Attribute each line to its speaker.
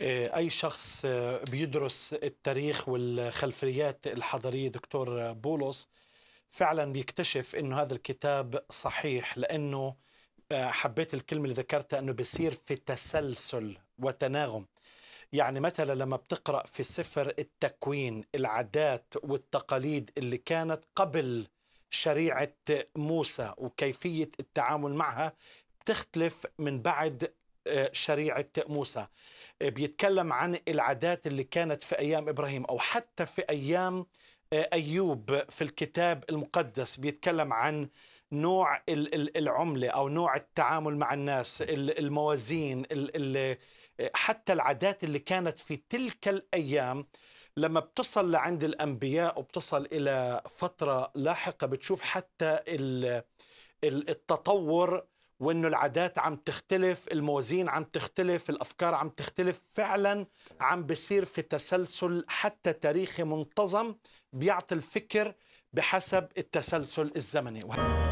Speaker 1: آه، اي شخص آه، بيدرس التاريخ والخلفيات الحضاريه دكتور بولس فعلا بيكتشف انه هذا الكتاب صحيح لانه آه، حبيت الكلمه اللي ذكرتها انه بيصير في تسلسل وتناغم يعني مثلا لما بتقرا في سفر التكوين العادات والتقاليد اللي كانت قبل شريعه موسى وكيفيه التعامل معها بتختلف من بعد آه، شريعة موسى آه، بيتكلم عن العادات اللي كانت في أيام إبراهيم أو حتى في أيام آه، أيوب في الكتاب المقدس بيتكلم عن نوع العملة أو نوع التعامل مع الناس الموازين حتى العادات اللي كانت في تلك الأيام لما بتصل لعند الأنبياء وبتصل إلى فترة لاحقة بتشوف حتى التطور وانه العادات عم تختلف الموازين عم تختلف الافكار عم تختلف فعلا عم بصير في تسلسل حتى تاريخي منتظم بيعطي الفكر بحسب التسلسل الزمني